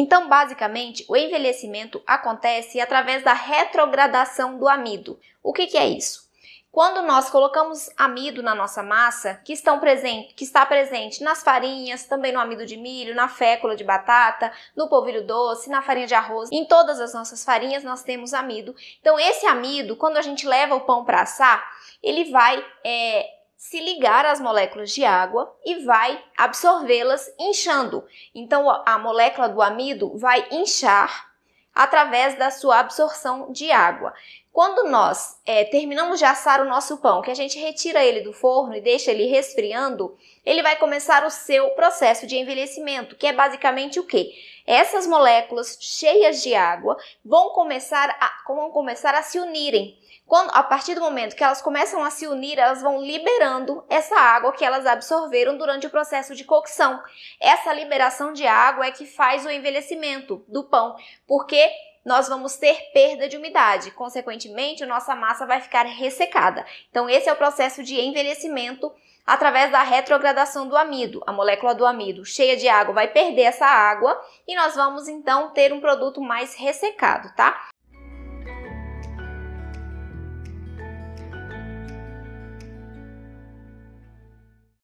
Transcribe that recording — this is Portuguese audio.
Então, basicamente, o envelhecimento acontece através da retrogradação do amido. O que, que é isso? Quando nós colocamos amido na nossa massa, que, presente, que, está presente nas farinhas, também no amido de milho, na fécula de batata, no polvilho doce, na farinha de arroz, em todas as nossas farinhas nós temos amido. Então, esse amido, quando a gente leva o pão para assar, ele vai é, se ligar às moléculas de água e vai absorvê-las inchando. Então a molécula do amido vai inchar através da sua absorção de água, quando nós é, terminamos de assar o nosso pão, que a gente retira ele do forno e deixa ele resfriando, ele vai começar o seu processo de envelhecimento, que é basicamente o que? Essas moléculas cheias de água vão começar a, vão começar a se unirem. Quando, a partir do momento que elas começam a se unir, elas vão liberando essa água que elas absorveram durante o processo de cocção. Essa liberação de água é que faz o envelhecimento do pão, porque nós vamos ter perda de umidade, consequentemente, nossa massa vai ficar ressecada. Então, esse é o processo de envelhecimento através da retrogradação do amido. A molécula do amido cheia de água vai perder essa água e nós vamos então ter um produto mais ressecado, tá?